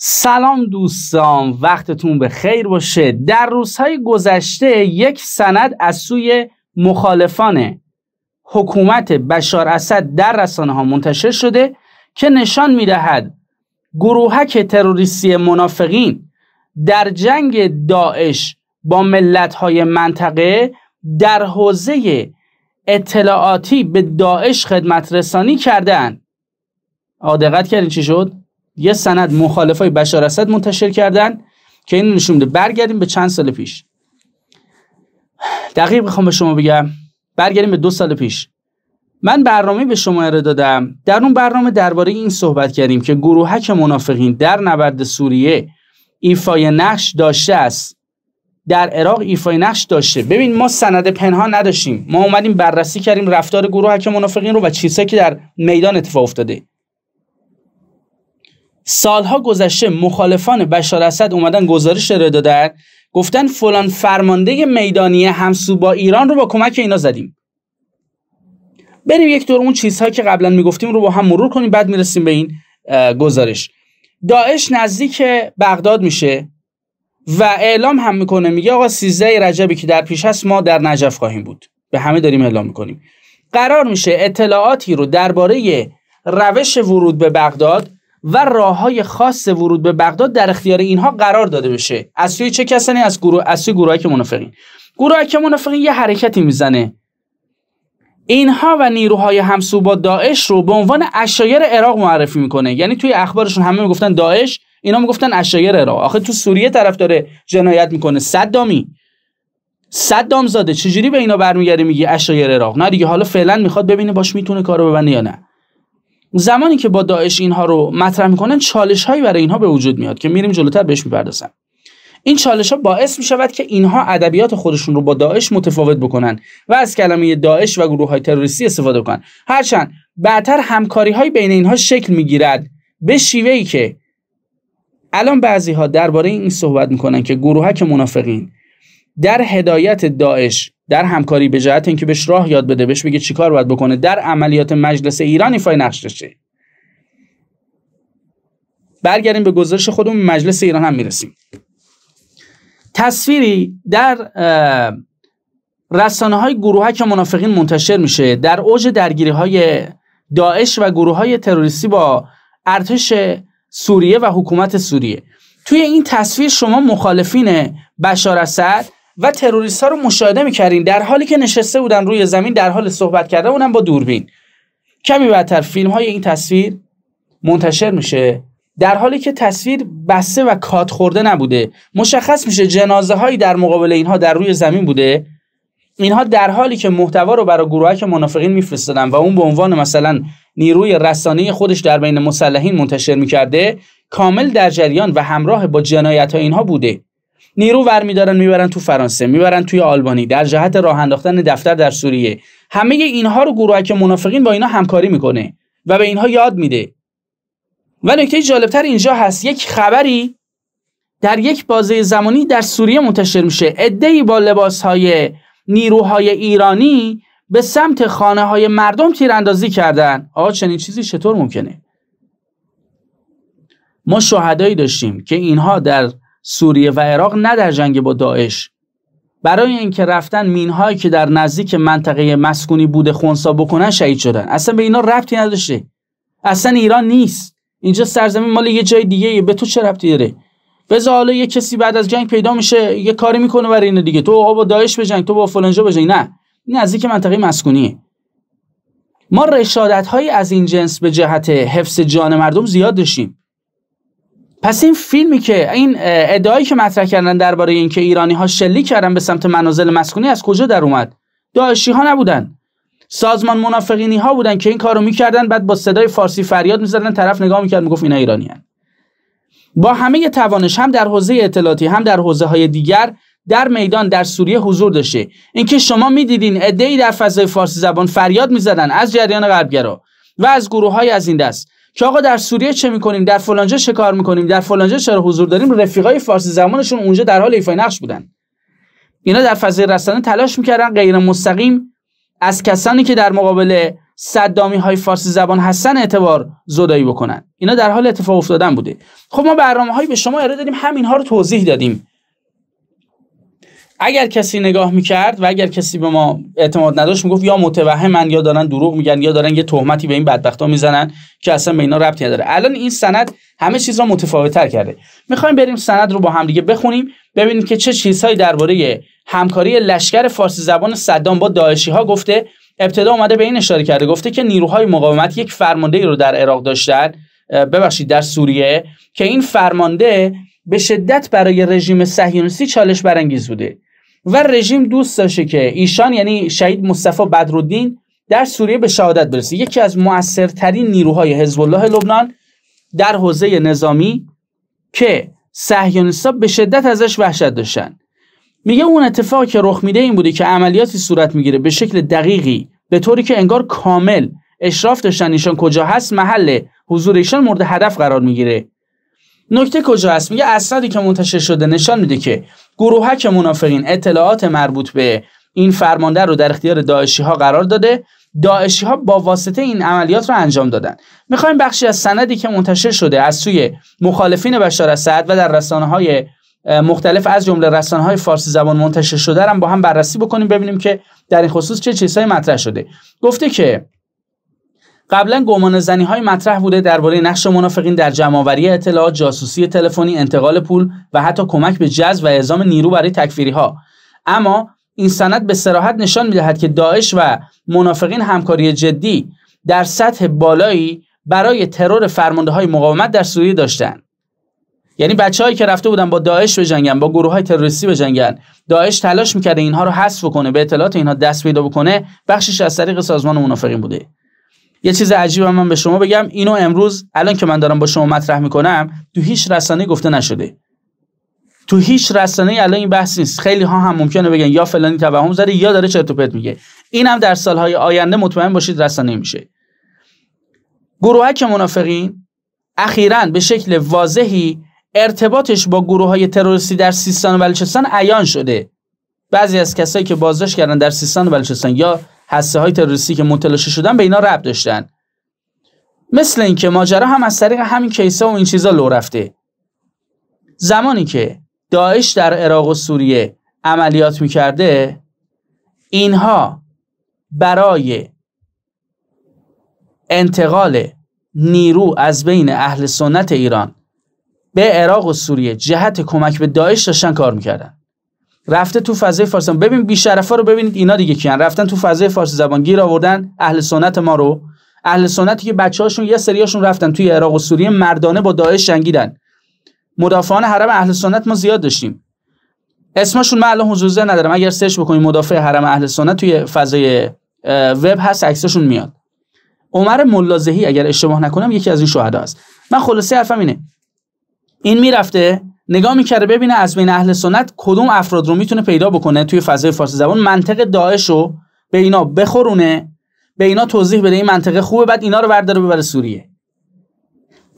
سلام دوستان وقتتون به خیر باشه در روزهای گذشته یک سند از سوی مخالفان حکومت بشار اسد در رسانه ها منتشر شده که نشان میدهد گروهک تروریستی منافقین در جنگ داعش با ملت های منطقه در حوزه اطلاعاتی به داعش خدمت رسانی کردن دقت کردین چی شد؟ یه سند مخالفای بشار اسد منتشر کردن که اینو نشون میده برگردیم به چند سال پیش دقیق میخوام به شما بگم برگردیم به دو سال پیش من برنامه به شما ارائه دادم در اون برنامه درباره این صحبت کردیم که گروهک منافقین در نبرد سوریه ایفای نقش داشته است در عراق ایفای نقش داشته ببین ما سند پنهان نداشتیم ما اومدیم بررسی کردیم رفتار گروهک منافقین رو و چیزهایی که در میدان اتفاق افتاده سالها گذشته مخالفان بشار اسد اومدن گزارش رو دادن گفتن فلان فرمانده میدانی همسو با ایران رو با کمک اینا زدیم بریم یک دور اون چیزهایی که قبلا میگفتیم رو با هم مرور کنیم بعد میرسیم به این گزارش داعش نزدیک بغداد میشه و اعلام هم میکنه میگه آقا 13 رجبی که در پیش هست ما در نجف خواهیم بود به همه داریم اعلام میکنیم قرار میشه اطلاعاتی رو درباره روش ورود به بغداد و راه های خاص ورود به بغداد در اختیار اینها قرار داده بشه از سوی چه کسانی از گروه از سوی گروه که منافقین گروه که منافقین یه حرکتی میزنه اینها و نیروهای همسو با داعش رو به عنوان اشایر عراق معرفی میکنه یعنی توی اخبارشون همه میگفتن داعش اینا میگفتن اشایر عراق آخه تو سوریه طرف داره جنایت میکنه صدامی صدام زاده چجوری به اینا برمیگره میگی اشایر عراق نه دیگه حالا فعلا میخواد ببینه باش میتونه کارو ببنده یا نه زمانی که با داعش اینها رو مطرح میکنن چالش هایی برای اینها به وجود میاد که میریم جلوتر بهش میپردازم این چالش ها باعث میشود که اینها ادبیات خودشون رو با داعش متفاوت بکنن و از کلمه داعش و گروه های تروریستی استفاده کنن هرچند بعدتر همکاری های بین اینها شکل میگیرد به شیوه ای که الان بعضی ها درباره این صحبت میکنن که گروهک منافقین در هدایت داعش در همکاری به جهت اینکه بهش راه یاد بده بهش بگه چیکار باید بکنه در عملیات مجلس ایران ایفای نقش داشته برگردیم به گزارش خودمون مجلس ایران هم میرسیم تصویری در رسانه های گروهک منافقین منتشر میشه در اوج درگیری های داعش و گروه های تروریستی با ارتش سوریه و حکومت سوریه توی این تصویر شما مخالفین بشار اسد و تروریست ها رو مشاهده میکردین در حالی که نشسته بودن روی زمین در حال صحبت کردن اونم با دوربین کمی بعدتر فیلم های این تصویر منتشر میشه در حالی که تصویر بسته و کات خورده نبوده مشخص میشه جنازه هایی در مقابل اینها در روی زمین بوده اینها در حالی که محتوا رو برای گروهک منافقین میفرستادن و اون به عنوان مثلا نیروی رسانه خودش در بین مسلحین منتشر میکرده کامل در جریان و همراه با جنایت اینها بوده نیرو برمیدارن میبرن تو فرانسه میبرن توی آلبانی در جهت راه انداختن دفتر در سوریه همه اینها رو گروهک منافقین با اینا همکاری میکنه و به اینها یاد میده و نکته جالبتر اینجا هست یک خبری در یک بازه زمانی در سوریه منتشر میشه عده با لباسهای نیروهای ایرانی به سمت خانه های مردم تیراندازی کردن آقا چنین چیزی چطور ممکنه ما شهدایی داشتیم که اینها در سوریه و عراق نه در جنگ با داعش برای اینکه رفتن مینهایی که در نزدیک منطقه مسکونی بوده خونسا بکنن شهید شدن اصلا به اینا ربطی نداشته اصلا ایران نیست اینجا سرزمین مال یه جای دیگه به تو چه ربطی داره بذار حالا یه کسی بعد از جنگ پیدا میشه یه کاری میکنه برای اینه دیگه تو آقا با داعش بجنگ تو با فلانجا بجنگ نه نزدیک منطقه مسکونیه ما رشادت هایی از این جنس به جهت حفظ جان مردم زیاد داشتیم پس این فیلمی که این ادعایی که مطرح کردن درباره اینکه ایرانی ها شلیک کردن به سمت منازل مسکونی از کجا در اومد داعشی ها نبودن سازمان منافقینی ها بودن که این کارو میکردن بعد با صدای فارسی فریاد میزدن طرف نگاه میکرد میگفت اینا ایرانی با همه توانش هم در حوزه اطلاعاتی هم در حوزه های دیگر در میدان در سوریه حضور داشته اینکه شما میدیدین عدهای در فضای فارسی زبان فریاد میزدن از جریان غربگرا و از گروه های از این دست که آقا در سوریه چه میکنیم در فلانجا چه کار میکنیم در فلانجا چرا حضور داریم رفیقای فارسی زمانشون اونجا در حال ایفای نقش بودن اینا در فضای رسانه تلاش میکردن غیر مستقیم از کسانی که در مقابل صدامی های فارسی زبان هستن اعتبار زدایی بکنن اینا در حال اتفاق افتادن بوده خب ما برنامه هایی به شما ارائه دادیم همین ها رو توضیح دادیم اگر کسی نگاه میکرد و اگر کسی به ما اعتماد نداشت میگفت یا متوهمن یا دارن دروغ میگن یا دارن یه تهمتی به این بدبختا میزنن که اصلا به اینا ربطی نداره الان این سند همه چیز را متفاوتتر کرده میخوایم بریم سند رو با هم دیگه بخونیم ببینیم که چه چیزهایی درباره همکاری لشکر فارسی زبان صدام با داعشی ها گفته ابتدا اومده به این اشاره کرده گفته که نیروهای مقاومت یک فرمانده رو در عراق داشتن ببخشید در سوریه که این فرمانده به شدت برای رژیم صهیونیستی چالش برانگیز بوده و رژیم دوست داشته که ایشان یعنی شهید مصطفی بدرالدین در سوریه به شهادت برسه یکی از موثرترین نیروهای حزب الله لبنان در حوزه نظامی که صهیونیستا به شدت ازش وحشت داشتن میگه اون اتفاق که رخ میده این بوده که عملیاتی صورت میگیره به شکل دقیقی به طوری که انگار کامل اشراف داشتن ایشان کجا هست محل حضور ایشان مورد هدف قرار میگیره نکته کجا هست میگه اسنادی که منتشر شده نشان میده که گروهک منافقین اطلاعات مربوط به این فرمانده رو در اختیار داعشی ها قرار داده داعشی ها با واسطه این عملیات رو انجام دادن میخوایم بخشی از سندی که منتشر شده از سوی مخالفین بشار اسد و در رسانه های مختلف از جمله رسانه های فارسی زبان منتشر شده رو با هم بررسی بکنیم ببینیم که در این خصوص چه چیزهایی مطرح شده گفته که قبلا گمان زنی های مطرح بوده درباره نقش منافقین در جمعآوری اطلاعات، جاسوسی تلفنی، انتقال پول و حتی کمک به جذب و اعزام نیرو برای تکفیری ها. اما این سند به سراحت نشان میدهد که داعش و منافقین همکاری جدی در سطح بالایی برای ترور فرمانده های مقاومت در سوریه داشتند. یعنی بچههایی که رفته بودن با داعش بجنگن با گروه های تروریستی بجنگن داعش تلاش میکرده اینها رو حذف کنه به اطلاعات اینها دست پیدا بکنه بخشش از طریق سازمان منافقین بوده یه چیز عجیب هم من به شما بگم اینو امروز الان که من دارم با شما مطرح میکنم تو هیچ رسانه گفته نشده تو هیچ رسانه الان این بحث نیست خیلی ها هم ممکنه بگن یا فلانی توهم زده یا داره چرت و پرت میگه اینم در سالهای آینده مطمئن باشید رسانه میشه گروهک منافقین اخیرا به شکل واضحی ارتباطش با گروه های تروریستی در سیستان و بلوچستان عیان شده بعضی از کسایی که بازداشت کردن در سیستان و بلوچستان یا هسته های تروریستی که متلاشی شدن به اینا ربط داشتن مثل اینکه ماجرا هم از طریق همین کیسه و این چیزا لو رفته زمانی که داعش در عراق و سوریه عملیات میکرده اینها برای انتقال نیرو از بین اهل سنت ایران به عراق و سوریه جهت کمک به داعش داشتن کار میکردن رفته تو فضای فارسی ببین بی رو ببینید اینا دیگه کیان رفتن تو فضای فارسی زبان گیر آوردن اهل سنت ما رو اهل سنتی که بچه‌هاشون یه سریاشون رفتن توی عراق و سوریه مردانه با داعش جنگیدن مدافعان حرم اهل سنت ما زیاد داشتیم اسمشون من الان حضور ندارم اگر سرچ بکنید مدافع حرم اهل سنت توی فضای وب هست عکسشون میاد عمر ملازهی اگر اشتباه نکنم یکی از این شهدا است من خلاصه حرفم اینه این میرفته نگاه میکرده ببینه از بین اهل سنت کدوم افراد رو میتونه پیدا بکنه توی فضای فارسی زبان منطق داعش رو به اینا بخورونه به اینا توضیح بده این منطقه خوبه بعد اینا رو برداره ببره سوریه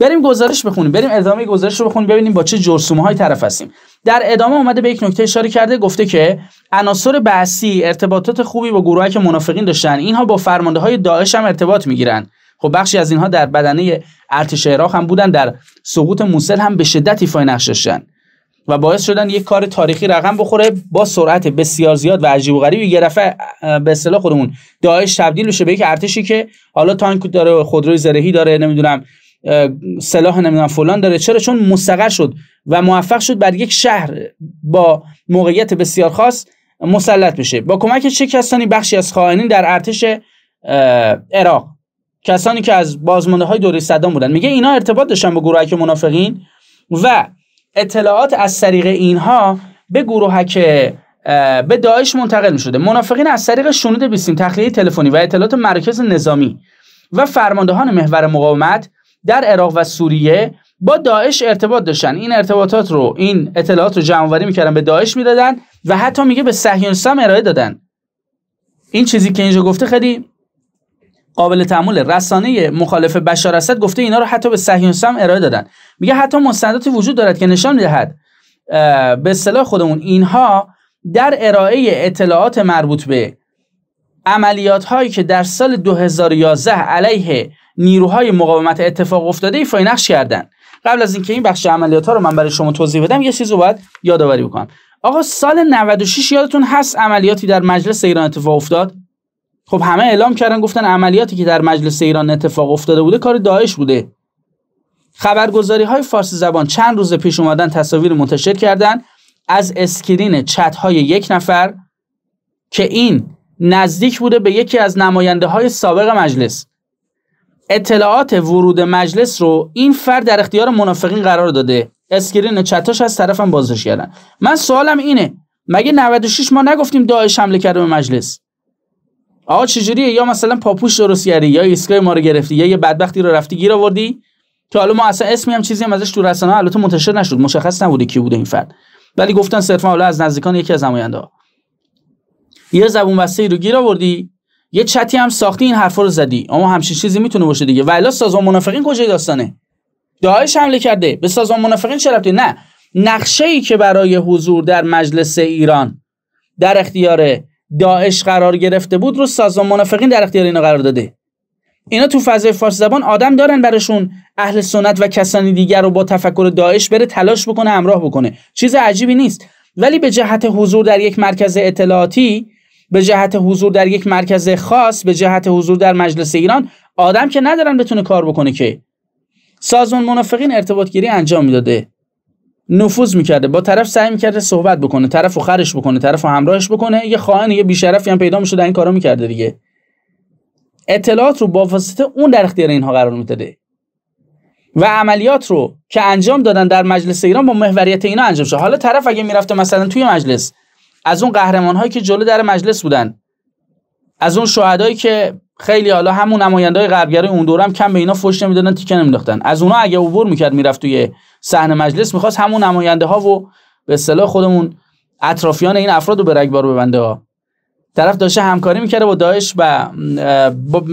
بریم گزارش بخونیم بریم ادامه گزارش رو بخونیم ببینیم با چه جرسومه های طرف هستیم در ادامه اومده به یک نکته اشاره کرده گفته که عناصر بعثی ارتباطات خوبی با که منافقین داشتن اینها با فرمانده های داعش هم ارتباط میگیرن خب بخشی از اینها در بدنه ارتش عراق هم بودن در سقوط موسل هم به شدت ایفای نقش داشتن و باعث شدن یک کار تاریخی رقم بخوره با سرعت بسیار زیاد و عجیب و غریب یه دفعه به اصطلاح خودمون داعش تبدیل بشه به یک ارتشی که حالا تانک داره خودروی زرهی داره نمیدونم سلاح نمیدونم فلان داره چرا چون مستقر شد و موفق شد بر یک شهر با موقعیت بسیار خاص مسلط بشه با کمک چه کسانی بخشی از خائنین در ارتش عراق کسانی که از بازمانده های دوره صدام بودن میگه اینا ارتباط داشتن با گروهک منافقین و اطلاعات از طریق اینها به که به داعش منتقل می شده منافقین از طریق شنود بیسیم تخلیه تلفنی و اطلاعات مرکز نظامی و فرماندهان محور مقاومت در عراق و سوریه با داعش ارتباط داشتن این ارتباطات رو این اطلاعات رو جمع آوری میکردن به داعش میدادن و حتی میگه به س ارائه دادن این چیزی که اینجا گفته خیلی قابل تعمل رسانه مخالف بشار اسد گفته اینا رو حتی به صهیونیست ارائه دادن میگه حتی مستندات وجود دارد که نشان میدهد به اصطلاح خودمون اینها در ارائه اطلاعات مربوط به عملیات هایی که در سال 2011 علیه نیروهای مقاومت اتفاق افتاده فای نقش کردن قبل از اینکه این بخش عملیات ها رو من برای شما توضیح بدم یه چیزی رو باید یادآوری بکنم آقا سال 96 یادتون هست عملیاتی در مجلس ایران اتفاق افتاد خب همه اعلام کردن گفتن عملیاتی که در مجلس ایران اتفاق افتاده بوده کار داعش بوده خبرگزاری های فارسی زبان چند روز پیش اومدن تصاویر منتشر کردن از اسکرین چت های یک نفر که این نزدیک بوده به یکی از نماینده های سابق مجلس اطلاعات ورود مجلس رو این فرد در اختیار منافقین قرار داده اسکرین چتاش از طرفم بازش کردن من سوالم اینه مگه 96 ما نگفتیم داعش حمله کرده به مجلس آقا چجوریه یا مثلا پاپوش درست کردی یا ایستگاه ما رو گرفتی یا یه بدبختی رو رفتی گیر آوردی که حالا ما اصلا اسمی هم چیزی هم ازش تو رسانه البته منتشر نشد مشخص نبوده کی بوده این فرد ولی گفتن صرفا حالا از نزدیکان یکی از نماینده ها یه زبون بسته رو گیر آوردی یه چتی هم ساختی این حرفا رو زدی اما همچین چیزی میتونه باشه دیگه والا سازمان منافقین کجای داستانه داعش حمله کرده به سازمان منافقین چه نه نقشه ای که برای حضور در مجلس ایران در اختیار داعش قرار گرفته بود رو سازمان منافقین در اختیار اینا قرار داده اینا تو فضای فارس زبان آدم دارن برشون اهل سنت و کسانی دیگر رو با تفکر داعش بره تلاش بکنه همراه بکنه چیز عجیبی نیست ولی به جهت حضور در یک مرکز اطلاعاتی به جهت حضور در یک مرکز خاص به جهت حضور در مجلس ایران آدم که ندارن بتونه کار بکنه که سازمان منافقین ارتباط گیری انجام میداده نفوذ میکرده با طرف سعی میکرده صحبت بکنه طرف رو خرش بکنه طرف رو همراهش بکنه یه خائن یه بیشرفی هم پیدا میشده این کارا میکرده دیگه اطلاعات رو با واسطه اون در اختیار اینها قرار میداده و عملیات رو که انجام دادن در مجلس ایران با محوریت اینا انجام شد حالا طرف اگه میرفته مثلا توی مجلس از اون قهرمان هایی که جلو در مجلس بودن از اون شهدایی که خیلی حالا همون نمایندای غربگرای اون دوره هم کم به اینا فوش نمیدادن تیکه نمیداختن از اونا اگه عبور میکرد میرفت توی صحنه مجلس میخواست همون نماینده ها و به اصطلاح خودمون اطرافیان این افراد رو رگبار ببنده ها طرف داشته همکاری میکرده با داعش و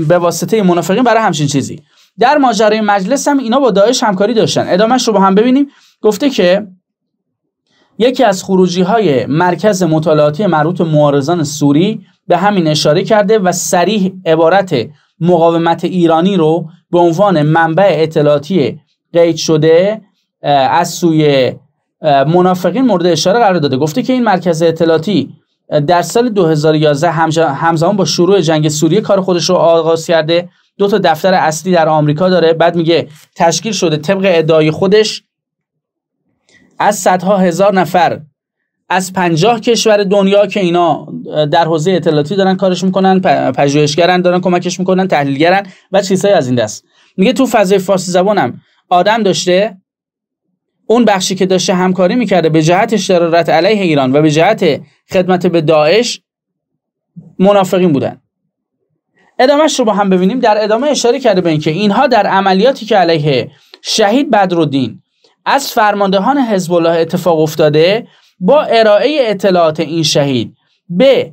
به واسطه منافقین برای همچین چیزی در ماجرای مجلس هم اینا با داعش همکاری داشتن ادامهش رو با هم ببینیم گفته که یکی از خروجی های مرکز مطالعاتی مربوط معارضان سوری به همین اشاره کرده و سریح عبارت مقاومت ایرانی رو به عنوان منبع اطلاعاتی قید شده از سوی منافقین مورد اشاره قرار داده گفته که این مرکز اطلاعاتی در سال 2011 همزمان با شروع جنگ سوریه کار خودش رو آغاز کرده دو تا دفتر اصلی در آمریکا داره بعد میگه تشکیل شده طبق ادعای خودش از صدها هزار نفر از پنجاه کشور دنیا که اینا در حوزه اطلاعاتی دارن کارش میکنن پژوهشگرن دارن کمکش میکنن تحلیلگرن و چیزهای از این دست میگه تو فضای فارسی زبانم آدم داشته اون بخشی که داشته همکاری میکرده به جهت شرارت علیه ایران و به جهت خدمت به داعش منافقین بودن ادامهش رو با هم ببینیم در ادامه اشاره کرده به اینکه اینها در عملیاتی که علیه شهید بدرالدین از فرماندهان حزب الله اتفاق افتاده با ارائه اطلاعات این شهید به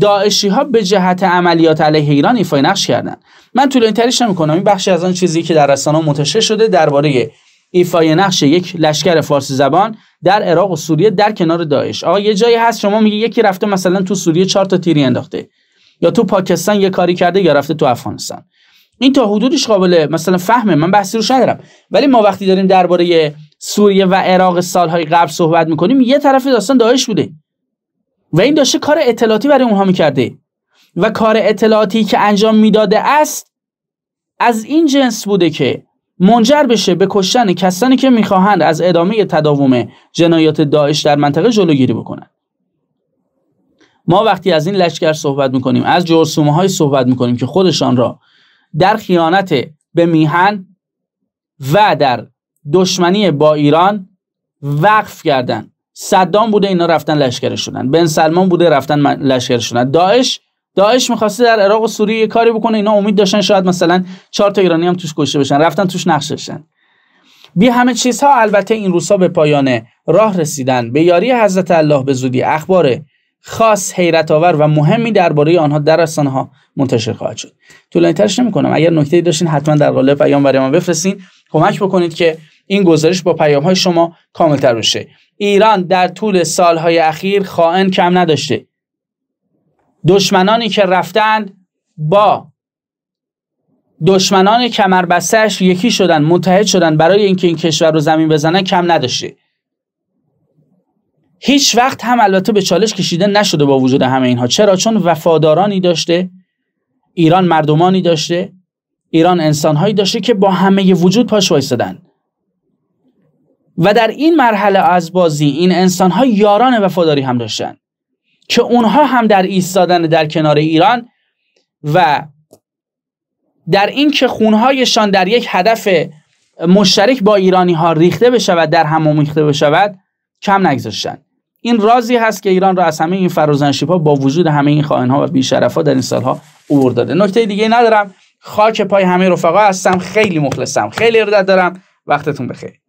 داعشی ها به جهت عملیات علیه ایران ایفای نقش کردن من طول نمی کنم این بخشی از آن چیزی که در رسانه منتشر شده درباره ایفای نقش یک لشکر فارسی زبان در عراق و سوریه در کنار داعش آقا یه جایی هست شما میگه یکی رفته مثلا تو سوریه چهار تا تیری انداخته یا تو پاکستان یه کاری کرده یا رفته تو افغانستان این تا حدودش قابل مثلا فهمه من بحثی رو ندارم ولی ما وقتی داریم درباره سوریه و عراق سالهای قبل صحبت میکنیم یه طرف داستان داعش بوده و این داشته کار اطلاعاتی برای اونها میکرده و کار اطلاعاتی که انجام میداده است از این جنس بوده که منجر بشه به کشتن کسانی که میخواهند از ادامه تداوم جنایات داعش در منطقه جلوگیری بکنند ما وقتی از این لشکر صحبت میکنیم از جرسومه های صحبت میکنیم که خودشان را در خیانت به میهن و در دشمنی با ایران وقف کردن صدام بوده اینا رفتن لشکر شدن بن سلمان بوده رفتن لشکر شدن داعش داعش میخواسته در عراق و سوریه یه کاری بکنه اینا امید داشتن شاید مثلا چهار تا ایرانی هم توش کشته بشن رفتن توش نقش داشتن بی همه چیزها البته این روسا به پایان راه رسیدن به یاری حضرت الله به زودی اخبار خاص حیرت آور و مهمی درباره آنها در رسانه ها منتشر خواهد شد طولانی ترش نمی کنم اگر نکته داشتین حتما در قالب پیام برای ما بفرستین کمک بکنید که این گزارش با پیام های شما تر بشه ایران در طول سالهای اخیر خائن کم نداشته دشمنانی که رفتند با دشمنان کمربستش یکی شدن متحد شدن برای اینکه این کشور رو زمین بزنن کم نداشته هیچ وقت هم البته به چالش کشیده نشده با وجود همه اینها چرا چون وفادارانی داشته ایران مردمانی داشته ایران انسانهایی داشته که با همه وجود پاش وایسادن و در این مرحله از بازی این انسان ها یاران وفاداری هم داشتند که اونها هم در ایستادن در کنار ایران و در اینکه خونهایشان در یک هدف مشترک با ایرانی ها ریخته بشود در هم آمیخته بشود کم نگذاشتن. این رازی هست که ایران را از همه این فرازنشیب ها با وجود همه این خائن ها و بیشرف ها در این سالها عبور داده نکته دیگه ندارم خاک پای همه رفقا هستم خیلی مخلصم خیلی ارادت دارم وقتتون بخیر